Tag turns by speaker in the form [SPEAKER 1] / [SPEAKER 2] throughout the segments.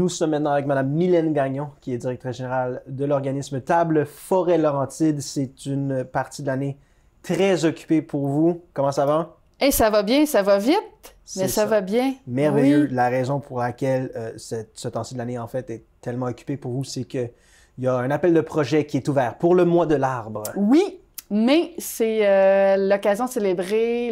[SPEAKER 1] Nous sommes maintenant avec Mme Mylène Gagnon, qui est directrice générale de l'organisme Table Forêt Laurentide. C'est une partie de l'année très occupée pour vous. Comment ça va?
[SPEAKER 2] Et eh, ça va bien, ça va vite, mais ça, va bien. Merveilleux.
[SPEAKER 1] La raison pour laquelle euh, ce temps-ci de l'année, en fait, est tellement occupé pour vous, c'est que il y a un appel de projet qui est ouvert pour le mois de l'arbre.
[SPEAKER 2] Oui, mais c'est euh, l'occasion de célébrer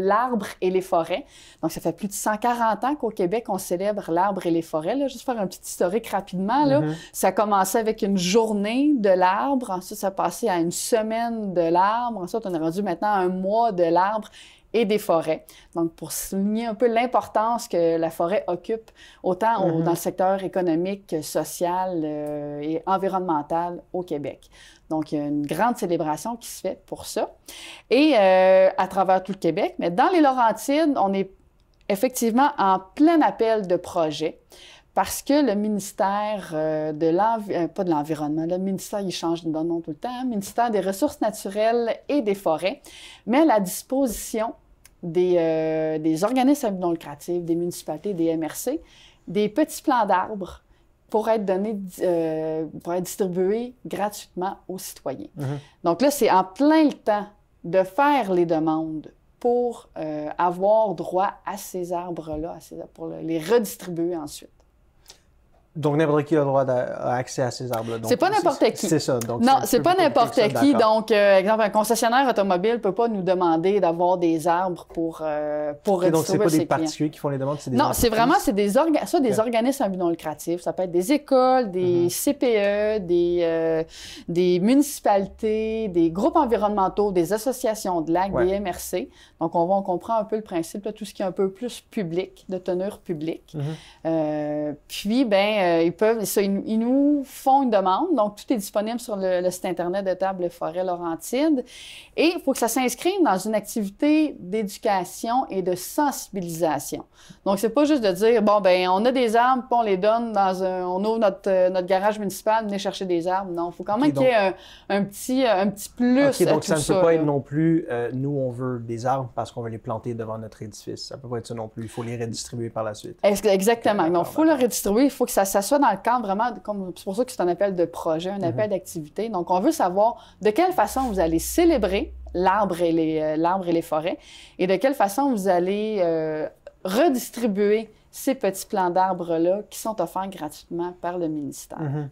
[SPEAKER 2] l'arbre et les forêts. Donc, ça fait plus de 140 ans qu'au Québec, on célèbre l'arbre et les forêts. Là. Juste faire un petit historique rapidement. Là. Mm-hmm. a commencé Ça commençait avec une journée de l'arbre. Ensuite, ça passait à une semaine de l'arbre. Ensuite, on est rendu maintenant à un mois de l'arbre et des forêts. Donc, pour souligner un peu l'importance que la forêt occupe, autant mm-hmm. dans le secteur économique, social euh, et environnemental au Québec. Donc, il y a une grande célébration qui se fait pour ça. Et euh, à travers tout le Québec, mais dans les Laurentides, on est effectivement en plein appel de projets parce que le ministère euh, de l'environnement, euh, pas de l'environnement, le ministère, il change de nom tout le temps, le hein, ministère des Ressources naturelles et des forêts, met à la disposition des, des organismes non lucratifs, des municipalités, des MRC, des petits plans d'arbres pour être donné, euh, pour être distribué gratuitement aux citoyens. Mhm. Donc là, c'est en plein le temps de faire les demandes pour euh, avoir droit à ces arbres-là, pour les redistribuer ensuite.
[SPEAKER 1] Donc, n'importe qui a le droit d'accès à ces arbres-là. C'est pas n'importe qui. C'est ça. Donc, non, c'est pas n'importe qui. Donc,
[SPEAKER 2] euh, exemple, un concessionnaire automobile ne peut pas nous demander d'avoir des arbres pour, euh, pour Et Donc, c'est pas des particuliers
[SPEAKER 1] qui font les demandes, c'est des Non, c'est vraiment, c'est
[SPEAKER 2] des, des organismes non lucratifs. Ça peut être des écoles, des mm-hmm. CPE, des, euh, des municipalités, des groupes environnementaux, des associations de lacs, des MRC. Donc, on, va, on comprend un peu le principe, là, tout ce qui est un peu plus public, de teneur publique. Mm-hmm. Euh, puis, ben euh, ils peuvent, ils, nous font une demande. Donc, tout est disponible sur le, site Internet de Table Forêt Laurentide. Et il faut que ça s'inscrive dans une activité d'éducation et de sensibilisation. Donc, c'est pas juste de dire, bon, ben on a des arbres, puis on les donne dans on ouvre notre, euh, notre garage municipal, venez chercher des arbres. Non, il faut quand même qu'il y ait un, petit, euh, un petit plus. OK, donc ça ne peut pas être
[SPEAKER 1] non plus, nous, on veut des arbres parce qu'on veut les planter devant notre édifice. Ça peut pas être ça non plus. Il faut les redistribuer par la suite.
[SPEAKER 2] Exactement. Donc, il faut le redistribuer, il faut que ça ça soit dans le cadre vraiment, c'est pour ça que c'est un appel de projet, un appel mhm. d'activité. Donc, on veut savoir de quelle façon vous allez célébrer l'arbre et les, euh, et les forêts et de quelle façon vous allez euh, redistribuer ces petits plans d'arbres-là qui sont offerts gratuitement par le ministère.
[SPEAKER 1] Mhm.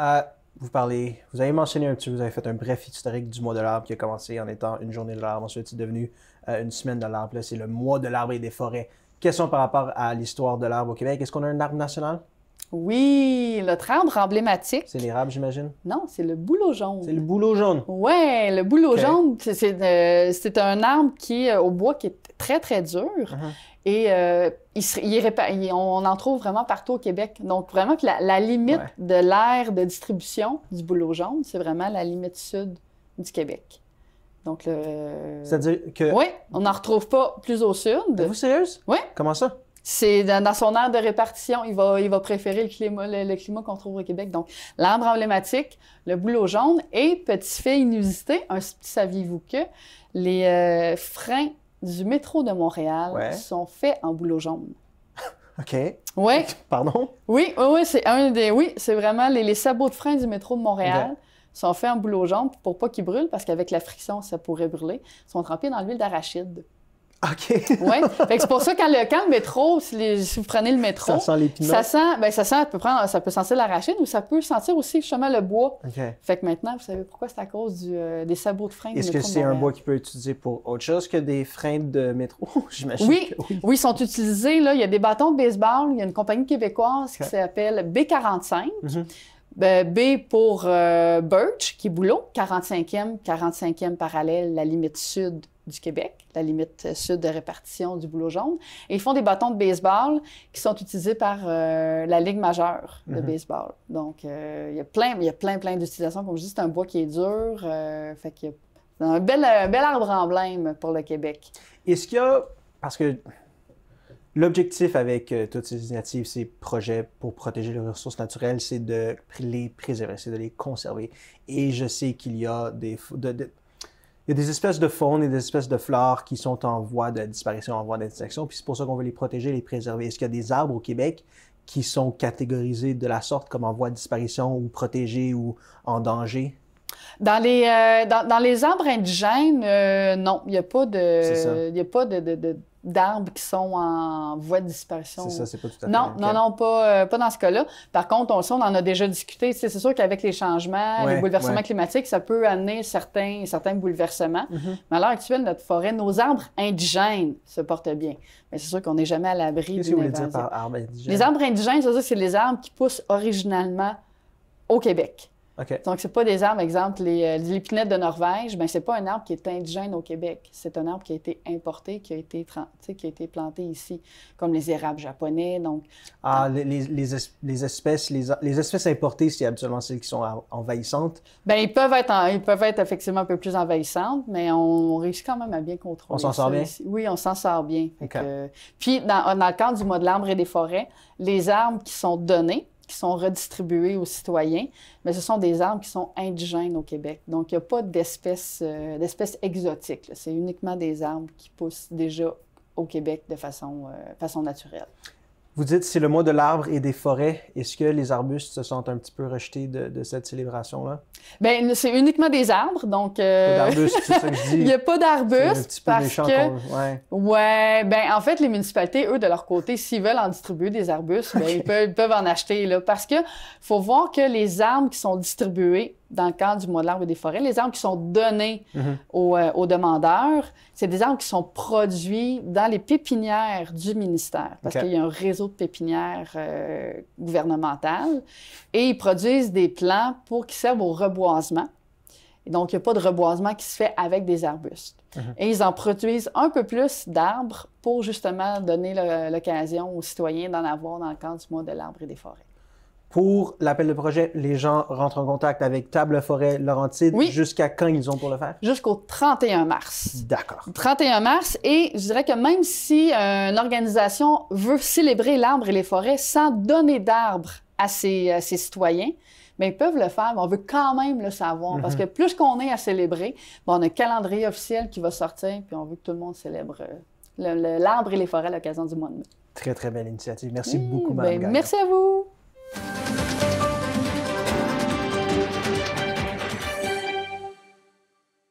[SPEAKER 1] Euh, vous parlez, vous avez mentionné un petit, vous avez fait un bref historique du mois de l'arbre qui a commencé en étant une journée de l'arbre, ensuite c'est devenu une semaine de l'arbre, là c'est le mois de l'arbre et des forêts. Question par rapport à l'histoire de l'arbre au Québec,
[SPEAKER 2] est-ce qu'on a un arbre national? Oui, notre arbre emblématique.
[SPEAKER 1] C'est l'érable, j'imagine?
[SPEAKER 2] Non, c'est le bouleau jaune. C'est le bouleau jaune? Oui, le bouleau jaune, euh, c'est un arbre qui est euh, au bois qui est très, très dur. Uh-huh. Et euh, on en trouve vraiment partout au Québec. Donc, vraiment que la, limite de l'aire de distribution du bouleau jaune, c'est vraiment la limite sud du Québec. Donc, le... C'est-à-dire que... Oui, on n'en retrouve pas plus au sud. Êtes-vous sérieuse? Oui. Comment ça? C'est dans son aire de répartition, il va, il va préférer le climat, le, qu'on trouve au Québec. Donc, l'arbre emblématique, le bouleau jaune et petit fait inusité, un petit saviez-vous que les euh, freins du métro de Montréal sont faits en bouleau jaune.
[SPEAKER 1] OK. Oui. Pardon?
[SPEAKER 2] Oui, oui, c'est un des. Oui, c'est vraiment les, sabots de frein du métro de Montréal. sont faits en bouleau jaune pour pas qu'ils brûlent, parce qu'avec la friction, ça pourrait brûler, Ils sont trempés dans l'huile d'arachide. OK. C'est pour ça, que le, quand le métro, si, vous prenez le métro, ça sent Ça sent, ben, ça sent, peut prendre, ça peut sentir l'arachide ou ça peut sentir aussi justement le bois. Ok. Fait que maintenant, vous savez pourquoi c'est à cause euh, des sabots de frein. Est-ce que c'est un bois
[SPEAKER 1] qui peut être utilisé pour autre chose que des freins de métro, j'imagine? Oui.
[SPEAKER 2] oui. ils sont utilisés. Là, il y a des bâtons de baseball. Il y a une compagnie québécoise qui s'appelle B45. Mhm. Ben, B pour euh, Birch, qui est boulot, 45e, 45e parallèle, la limite sud du Québec, la limite euh, sud de répartition du boulot jaune. Et ils font des bâtons de baseball qui sont utilisés par euh, la Ligue majeure de mhm. baseball. Donc, euh, il y a plein, il y a plein, plein d'utilisations. Comme je dis, c'est un bois qui est dur. fait qu'il y a un bel, bel arbre emblème pour le Québec.
[SPEAKER 1] Est-ce qu'il y a, parce que l'objectif avec toutes ces initiatives, ces projets pour protéger les ressources naturelles, c'est de les préserver, c'est de les conserver. Et je sais qu'il y a des, de il y a des espèces de faune et des espèces de fleurs qui sont en voie de disparition, en voie d'extinction, puis c'est pour ça qu'on veut les protéger, les préserver. Est-ce qu'il y a des arbres au Québec qui sont catégorisés de la sorte comme en voie de disparition ou protégés ou en danger?
[SPEAKER 2] Dans les, euh, dans, les arbres indigènes, euh, non, il n'y a pas de, a pas de, d'arbres qui sont en voie de disparition. C'est ça, c'est pas tout à fait. Non, non, non, pas, euh, pas dans ce cas-là. Par contre, on, on en a déjà discuté. C'est sûr qu'avec les changements, les bouleversements climatiques, ça peut amener certains, certains bouleversements. Mm-hmm. Mais à l'heure actuelle, notre forêt, nos arbres indigènes se portent bien. Mais c'est sûr qu'on n'est jamais à l'abri du ce dire par
[SPEAKER 1] arbres indigènes? Les arbres
[SPEAKER 2] indigènes, c'est dire que c'est les arbres qui poussent originalement au Québec. Okay. Donc, c'est pas des arbres, exemple, les, euh, de Norvège, ben c'est pas un arbre qui est indigène au Québec. C'est un arbre qui a été importé, qui a été, qui a été planté ici, comme les érables japonais. Donc,
[SPEAKER 1] ah, les, les, les, espèces, les, espèces importées, c'est absolument celles qui sont envahissantes?
[SPEAKER 2] Ben ils peuvent être, ils peuvent être effectivement un peu plus envahissantes, mais on, réussit quand même à bien contrôler. On s'en sort bien? Oui, on s'en sort bien. puis, dans, dans le cadre du mois de l'arbre et des forêts, les arbres qui sont donnés, qui sont redistribués aux citoyens, mais ce sont des arbres qui sont indigènes au Québec. Donc, il n'y a pas d'espèces euh, exotiques. C'est uniquement des arbres qui poussent déjà au Québec de façon, euh, façon naturelle.
[SPEAKER 1] Vous dites, c'est le mois de l'arbre et des forêts. Est-ce que les arbustes se sont un petit peu rejetés de, cette célébration-là?
[SPEAKER 2] Bien, c'est uniquement des arbres, donc... Euh... Pas d'arbustes, Il n'y a pas d'arbustes parce que... Oui, ouais. ben en fait, les municipalités, eux, de leur côté, s'ils veulent en distribuer des arbustes, ben, ils, peuvent, en acheter, là, parce que faut voir que les arbres qui sont distribués dans le cadre du mois de l'arbre et des forêts, les arbres qui sont donnés mhm. aux, euh, demandeurs, c'est des arbres qui sont produits dans les pépinières du ministère, parce qu'il y a un réseau de pépinières euh, gouvernementales, et ils produisent des plants pour qu'ils servent au reboisement. donc, il n'y a pas de reboisement qui se fait avec des arbustes. Mhm. Et ils en produisent un peu plus d'arbres pour justement donner l'occasion aux citoyens d'en avoir dans le cadre du mois de l'arbre et des forêts
[SPEAKER 1] pour l'appel de projet, les gens rentrent en contact avec Table Forêt Laurentide jusqu'à quand ils ont pour le faire?
[SPEAKER 2] Jusqu'au 31 mars. D'accord. 31 mars. Et je dirais que même si euh, une organisation veut célébrer l'arbre et les forêts sans donner d'arbres à ses, citoyens, mais ben, ils peuvent le faire, mais on veut quand même le savoir. Parce mhm. que plus qu'on est à célébrer, ben, on a un calendrier officiel qui va sortir, puis on veut que tout le monde célèbre euh, l'arbre et les forêts à l'occasion du mois de mai.
[SPEAKER 1] Très, très belle initiative. Merci mmh, beaucoup, Mme ben,
[SPEAKER 2] Merci à vous.